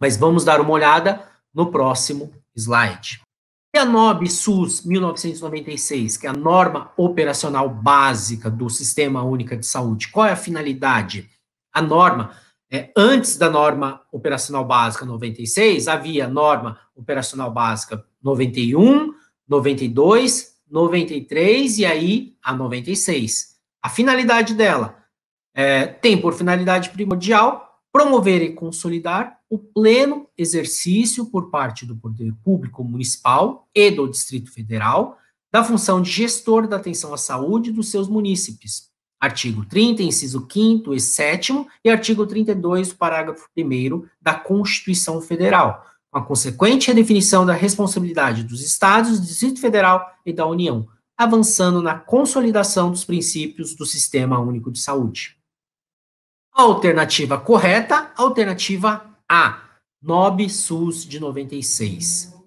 Mas vamos dar uma olhada no próximo slide. E a NOB SUS 1996, que é a norma operacional básica do Sistema Único de Saúde, qual é a finalidade? A norma, é, antes da norma operacional básica 96, havia norma operacional básica 91, 92, 93 e aí a 96. A finalidade dela é, tem por finalidade primordial promover e consolidar o pleno exercício por parte do poder público municipal e do Distrito Federal da função de gestor da atenção à saúde dos seus munícipes. Artigo 30, inciso 5 e 7 e artigo 32, parágrafo 1 da Constituição Federal, com a consequente redefinição da responsabilidade dos estados, do Distrito Federal e da União, avançando na consolidação dos princípios do Sistema Único de Saúde. Alternativa correta, alternativa a. NOB SUS de 96.